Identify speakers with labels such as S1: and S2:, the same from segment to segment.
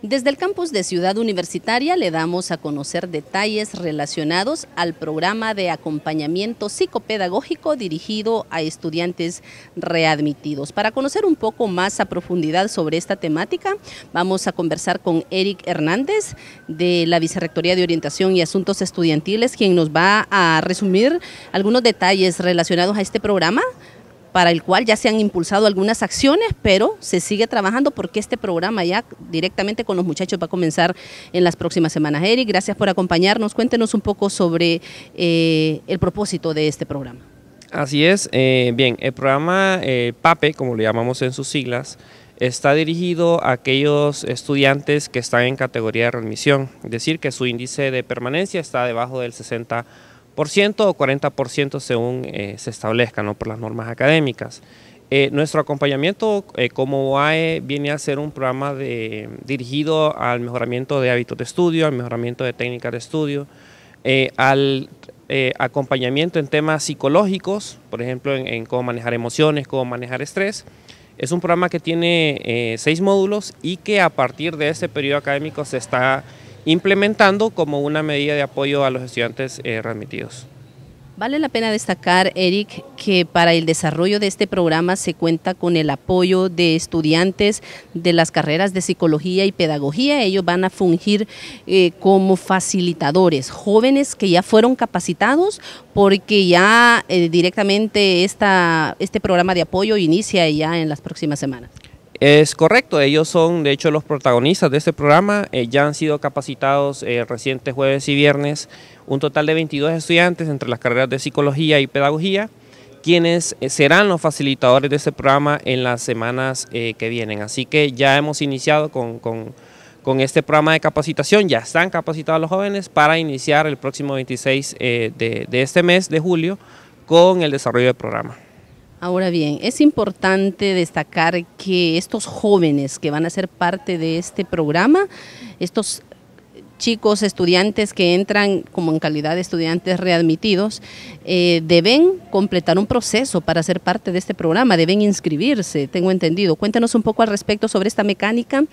S1: Desde el campus de Ciudad Universitaria le damos a conocer detalles relacionados al programa de acompañamiento psicopedagógico dirigido a estudiantes readmitidos. Para conocer un poco más a profundidad sobre esta temática, vamos a conversar con Eric Hernández de la Vicerrectoría de Orientación y Asuntos Estudiantiles, quien nos va a resumir algunos detalles relacionados a este programa para el cual ya se han impulsado algunas acciones, pero se sigue trabajando porque este programa ya directamente con los muchachos va a comenzar en las próximas semanas. Eric, gracias por acompañarnos. Cuéntenos un poco sobre eh, el propósito de este programa.
S2: Así es, eh, bien, el programa eh, PAPE, como lo llamamos en sus siglas, está dirigido a aquellos estudiantes que están en categoría de readmisión, es decir, que su índice de permanencia está debajo del 60% o 40% según eh, se establezcan por las normas académicas. Eh, nuestro acompañamiento eh, como OAE viene a ser un programa dirigido al mejoramiento de hábitos de estudio, al mejoramiento de técnicas de estudio, al acompañamiento en temas psicológicos, por ejemplo, en, cómo manejar emociones, cómo manejar estrés. Es un programa que tiene seis módulos y que a partir de este periodo académico se está implementando como una medida de apoyo a los estudiantes eh, remitidos.
S1: Vale la pena destacar, Eric, que para el desarrollo de este programa se cuenta con el apoyo de estudiantes de las carreras de psicología y pedagogía. Ellos van a fungir eh, como facilitadores, jóvenes que ya fueron capacitados porque ya eh, directamente este programa de apoyo inicia ya en las próximas semanas.
S2: Es correcto, ellos son de hecho los protagonistas de este programa, eh, ya han sido capacitados eh, recientes jueves y viernes un total de 22 estudiantes entre las carreras de psicología y pedagogía, quienes eh, serán los facilitadores de este programa en las semanas que vienen. Así que ya hemos iniciado con, este programa de capacitación, ya están capacitados los jóvenes para iniciar el próximo 26 de este mes de julio con el desarrollo del programa.
S1: Ahora bien, es importante destacar que estos jóvenes que van a ser parte de este programa, estos chicos estudiantes que entran como en calidad de estudiantes readmitidos, eh, deben completar un proceso para ser parte de este programa, deben inscribirse, tengo entendido. Cuéntanos un poco al respecto sobre esta mecánica,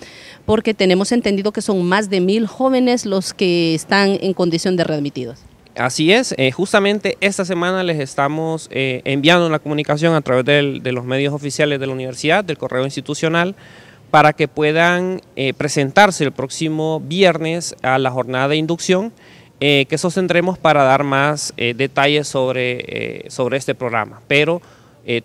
S1: porque tenemos entendido que son más de mil jóvenes los que están en condición de readmitidos.
S2: Así es, eh, justamente esta semana les estamos eh, enviando la comunicación a través de los medios oficiales de la universidad, del correo institucional, para que puedan eh, presentarse el próximo viernes a la jornada de inducción que sostendremos para dar más detalles sobre, sobre este programa. Pero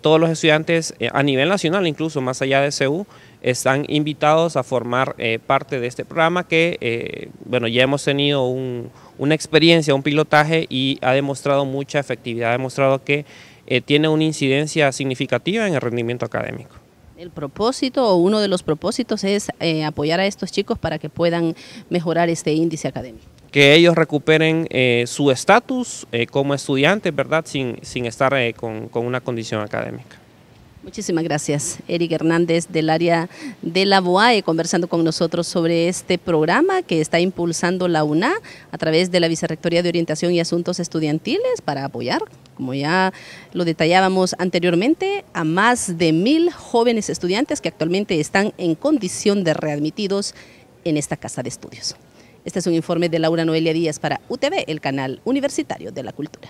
S2: todos los estudiantes a nivel nacional, incluso más allá de CEU, están invitados a formar eh, parte de este programa que, eh, bueno, ya hemos tenido una experiencia, un pilotaje y ha demostrado mucha efectividad, ha demostrado que eh, tiene una incidencia significativa en el rendimiento académico.
S1: El propósito o uno de los propósitos es apoyar a estos chicos para que puedan mejorar este índice académico
S2: que ellos recuperen su estatus como estudiantes, ¿verdad? Sin, sin estar con una condición académica.
S1: Muchísimas gracias, Eric Hernández del área de la BOAE, conversando con nosotros sobre este programa que está impulsando la UNA a través de la Vicerrectoría de Orientación y Asuntos Estudiantiles para apoyar, como ya lo detallábamos anteriormente, a más de mil jóvenes estudiantes que actualmente están en condición de readmitidos en esta casa de estudios. Este es un informe de Laura Noelia Díaz para UTV, el canal universitario de la cultura.